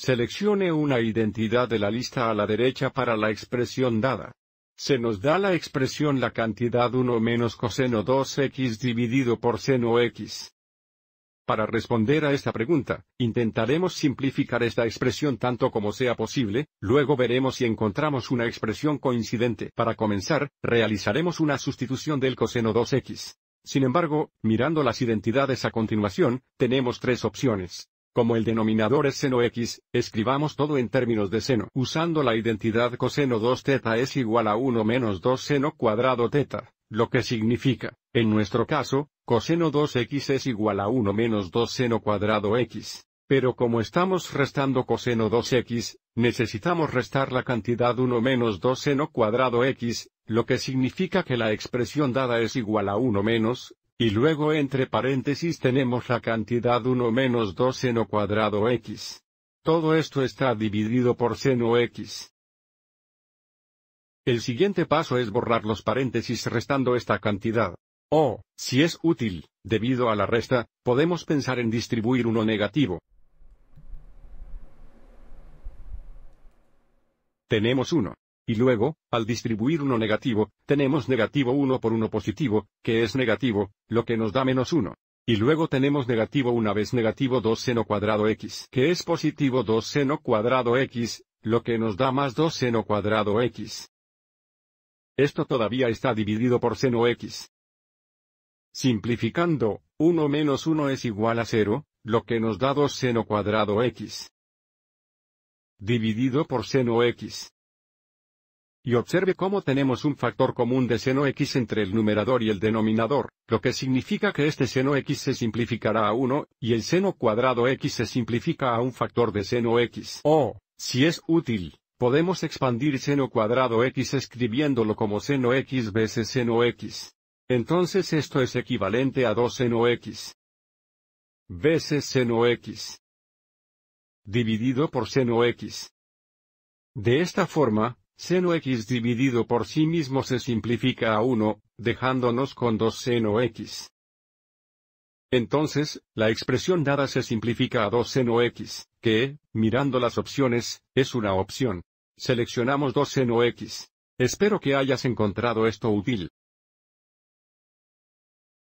Seleccione una identidad de la lista a la derecha para la expresión dada. Se nos da la expresión la cantidad 1 menos coseno 2x dividido por seno x. Para responder a esta pregunta, intentaremos simplificar esta expresión tanto como sea posible, luego veremos si encontramos una expresión coincidente. Para comenzar, realizaremos una sustitución del coseno 2x. Sin embargo, mirando las identidades a continuación, tenemos tres opciones. Como el denominador es seno x, escribamos todo en términos de seno usando la identidad coseno 2 θ es igual a 1 menos 2 seno cuadrado teta, lo que significa, en nuestro caso, coseno 2x es igual a 1 menos 2 seno cuadrado x. Pero como estamos restando coseno 2x, necesitamos restar la cantidad 1 menos 2 seno cuadrado x, lo que significa que la expresión dada es igual a 1 menos y luego entre paréntesis tenemos la cantidad 1 menos 2 seno cuadrado x. Todo esto está dividido por seno x. El siguiente paso es borrar los paréntesis restando esta cantidad. O, si es útil, debido a la resta, podemos pensar en distribuir uno negativo. Tenemos 1. Y luego, al distribuir uno negativo, tenemos negativo 1 por 1 positivo, que es negativo, lo que nos da menos 1. Y luego tenemos negativo una vez negativo 2 seno cuadrado x, que es positivo 2 seno cuadrado x, lo que nos da más 2 seno cuadrado x. Esto todavía está dividido por seno x. Simplificando, 1 menos 1 es igual a 0, lo que nos da 2 seno cuadrado x. Dividido por seno x y observe cómo tenemos un factor común de seno x entre el numerador y el denominador, lo que significa que este seno x se simplificará a 1, y el seno cuadrado x se simplifica a un factor de seno x. O, si es útil, podemos expandir seno cuadrado x escribiéndolo como seno x veces seno x. Entonces esto es equivalente a 2 seno x veces seno x dividido por seno x. De esta forma, Seno x dividido por sí mismo se simplifica a 1, dejándonos con 2 seno x. Entonces, la expresión dada se simplifica a 2 seno x, que, mirando las opciones, es una opción. Seleccionamos 2 seno x. Espero que hayas encontrado esto útil.